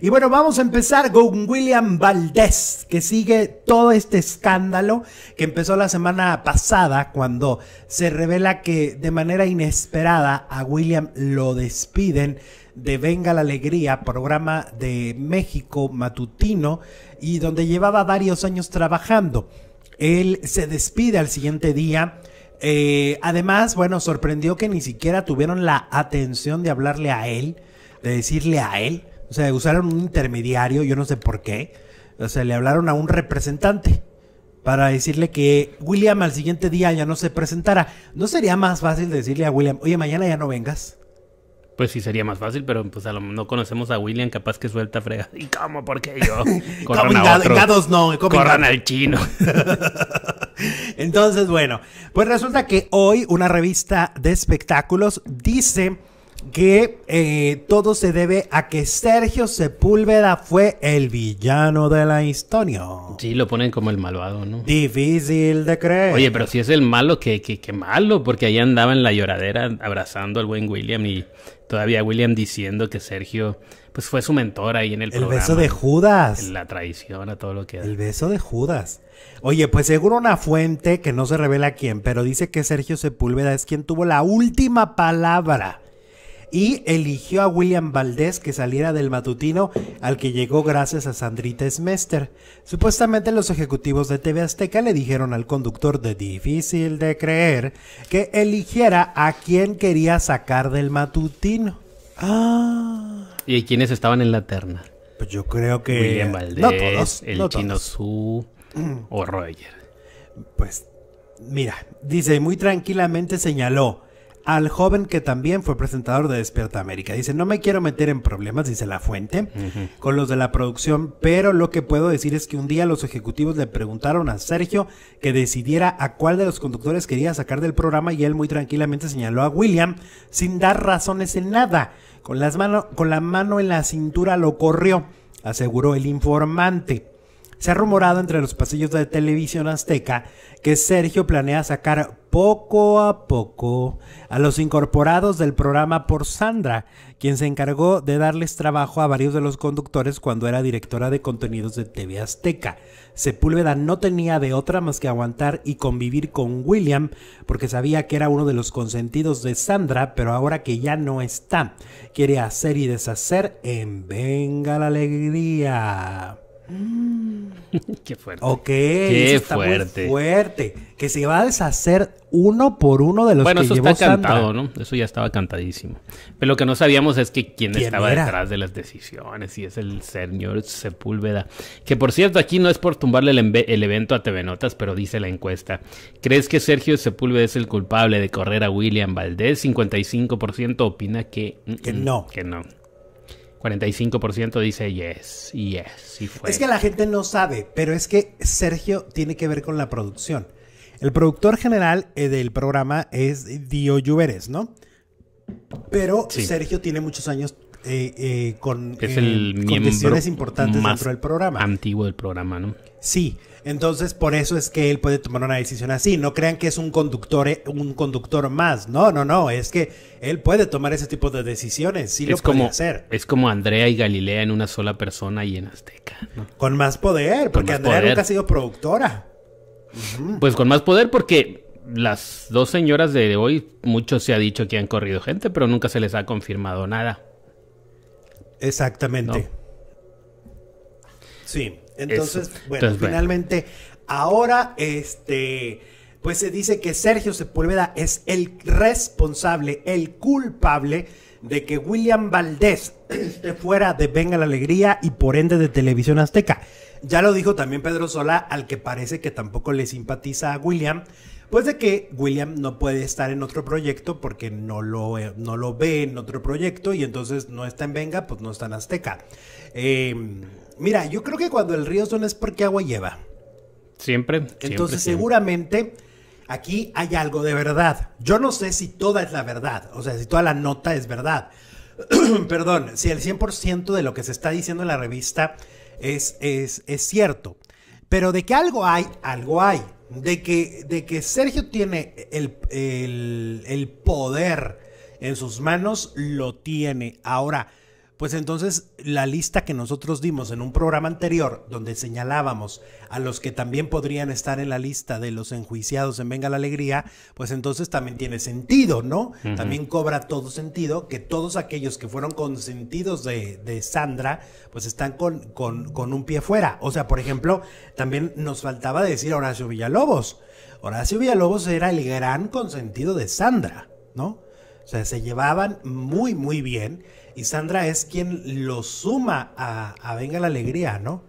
Y bueno, vamos a empezar con William Valdés, que sigue todo este escándalo que empezó la semana pasada cuando se revela que de manera inesperada a William lo despiden de Venga la Alegría, programa de México matutino, y donde llevaba varios años trabajando. Él se despide al siguiente día. Eh, además, bueno, sorprendió que ni siquiera tuvieron la atención de hablarle a él, de decirle a él o sea, usaron un intermediario, yo no sé por qué. O sea, le hablaron a un representante para decirle que William al siguiente día ya no se presentara. ¿No sería más fácil decirle a William, oye, mañana ya no vengas? Pues sí sería más fácil, pero pues a lo, no conocemos a William, capaz que suelta frega. ¿Y cómo? ¿Por qué yo? Corran a no, corran al chino. Entonces, bueno, pues resulta que hoy una revista de espectáculos dice que eh, todo se debe a que Sergio Sepúlveda fue el villano de la historia. Sí, lo ponen como el malvado, ¿no? Difícil de creer. Oye, pero si es el malo, qué, malo, porque ahí andaba en la lloradera abrazando al buen William y todavía William diciendo que Sergio pues fue su mentor ahí en el, programa. El beso de Judas. La traición a todo lo que El beso de Judas. Oye, pues seguro una fuente que no se revela quién, pero dice que Sergio Sepúlveda es quien tuvo la última palabra y eligió a William Valdés que saliera del matutino al que llegó gracias a Sandrita Smester. Supuestamente los ejecutivos de TV Azteca le dijeron al conductor de Difícil de Creer que eligiera a quien quería sacar del matutino. Ah. ¿Y quiénes estaban en la terna? Pues yo creo que... William Valdés, el chino Su o Roger. Pues mira, dice muy tranquilamente señaló al joven que también fue presentador de Despierta América. Dice, no me quiero meter en problemas, dice la fuente, con los de la producción, pero lo que puedo decir es que un día los ejecutivos le preguntaron a Sergio que decidiera a cuál de los conductores quería sacar del programa y él muy tranquilamente señaló a William sin dar razones en nada. Con, las con la mano en la cintura lo corrió, aseguró el informante. Se ha rumorado entre los pasillos de televisión azteca que Sergio planea sacar poco a poco a los incorporados del programa por Sandra, quien se encargó de darles trabajo a varios de los conductores cuando era directora de contenidos de TV Azteca. Sepúlveda no tenía de otra más que aguantar y convivir con William, porque sabía que era uno de los consentidos de Sandra, pero ahora que ya no está, quiere hacer y deshacer en Venga la Alegría. Qué fuerte. Ok, Qué fuerte. fuerte. Que se va a deshacer uno por uno de los bueno, eso está cantado, ¿no? Eso ya estaba cantadísimo. Pero lo que no sabíamos es que quién, estaba detrás de las decisiones y es el señor Sepúlveda. Que por cierto, aquí no es por tumbarle el, evento a TV Notas, pero dice la encuesta. ¿Crees que Sergio Sepúlveda es el culpable de correr a William Valdés? 55% opina que, mm, que mm, no. Que no. 45% dice yes, yes, y fue. Es que la gente no sabe, pero es que Sergio tiene que ver con la producción. El productor general eh, del programa es Dio Lluveres, ¿no? Pero Sergio tiene muchos años eh, eh, con, es eh, el importantes más dentro del programa. Antiguo del programa, ¿no? Sí, entonces por eso es que él puede tomar una decisión así. No crean que es un conductor, un conductor más. No, no, no. Es que él puede tomar ese tipo de decisiones. Sí es puede como, hacer. Es como Andrea y Galilea en una sola persona y en Azteca. Con más poder, porque Andrea nunca ha sido productora. Pues con más poder porque las dos señoras de hoy, mucho se ha dicho que han corrido gente, pero nunca se les ha confirmado nada. Exactamente. Sí, entonces, bueno, finalmente, ahora este pues se dice que Sergio Sepúlveda es el responsable, el culpable de que William Valdés esté fuera de Venga la Alegría y por ende de Televisión Azteca. Ya lo dijo también Pedro Sola, al que parece que tampoco le simpatiza a William, pues de que William no puede estar en otro proyecto porque no lo, eh, no lo ve en otro proyecto y entonces no está en Venga, pues no está en Azteca. Em, mira, yo creo que cuando el río son es porque agua lleva. Siempre. entonces seguramente aquí hay algo de verdad. Yo no sé si toda es la verdad, o sea, si toda la nota es verdad. Perdón, si el 100% de lo que se está diciendo en la revista es, es cierto. Pero de que algo hay, algo hay de que, de que Sergio tiene el, el poder en sus manos, lo tiene. Ahora, pues entonces la lista que nosotros dimos en un programa anterior, donde señalábamos a los que también podrían estar en la lista de los enjuiciados en Venga la Alegría, pues entonces también tiene sentido, ¿no? También cobra todo sentido que todos aquellos que fueron consentidos de, de Sandra, pues están con, con, con, un pie fuera. O sea, por ejemplo, también nos faltaba decir a Horacio Villalobos. Horacio Villalobos era el gran consentido de Sandra, ¿no? O sea, se llevaban muy, muy bien. Y Sandra es quien lo suma a, Venga la Alegría, ¿no?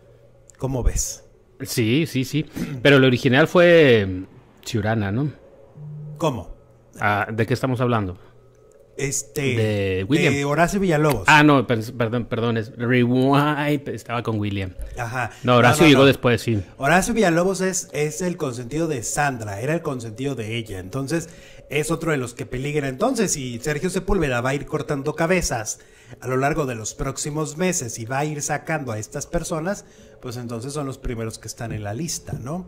¿Cómo ves? Sí, sí, sí. Pero el original fue mm, Ciurana, ¿no? ¿Cómo? Ah, ¿De qué estamos hablando? Este. De William. De Horacio Villalobos. Ah, no, perdón, perdón. Es Rewind. Estaba con William. Ajá. No, Horacio llegó después, sí. Horacio Villalobos es, es el consentido de Sandra. Era el consentido de ella. Entonces, es otro de los que peligra entonces y Sergio Sepúlveda va a ir cortando cabezas a lo largo de los próximos meses y va a ir sacando a estas personas, pues entonces son los primeros que están en la lista, ¿no?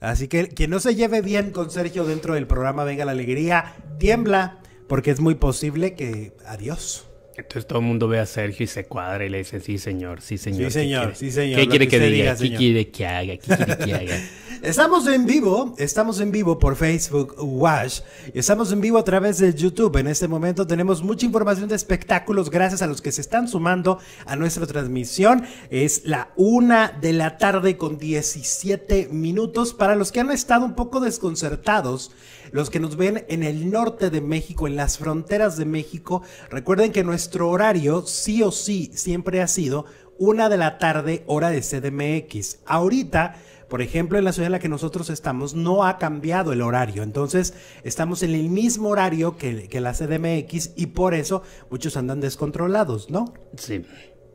Así que quien no se lleve bien con Sergio dentro del programa Venga la Alegría, tiembla, porque es muy posible que adiós. Entonces todo el mundo ve a Sergio y se cuadra y le dice, sí señor, sí señor. Sí señor, sí señor. ¿Qué quiere que, diga? quiere que haga? ¿Qué quiere que haga? Estamos en vivo, estamos en vivo por Facebook Watch, estamos en vivo a través de YouTube. En este momento tenemos mucha información de espectáculos gracias a los que se están sumando a nuestra transmisión. Es la una de la tarde con 17 minutos para los que han estado un poco desconcertados los que nos ven en el norte de México, en las fronteras de México, recuerden que nuestro horario sí o sí siempre ha sido una de la tarde hora de CDMX. Ahorita por ejemplo, en la ciudad en la que nosotros estamos no ha cambiado el horario, entonces estamos en el mismo horario que, la CDMX y por eso muchos andan descontrolados, ¿no? Sí.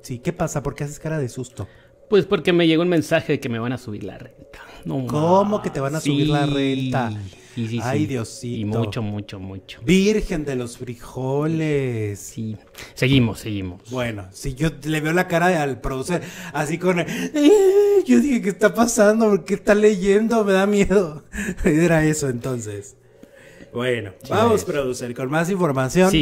Sí, ¿qué pasa? ¿Por qué haces cara de susto? Pues porque me llegó un mensaje de que me van a subir la renta. ¿Cómo que te van a subir la renta? Sí, sí, Ay, Diosito. Y mucho, mucho, mucho. Virgen de los frijoles. Sí. Seguimos, seguimos. Bueno, si yo le veo la cara al producer, así con... Yo dije, ¿qué está pasando? porque qué está leyendo? Me da miedo. Era eso entonces. Bueno, vamos, a producir con más información.